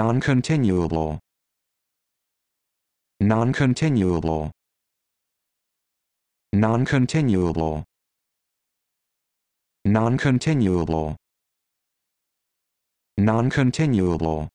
non-continuable non-continuable non-continuable non-continuable non-continuable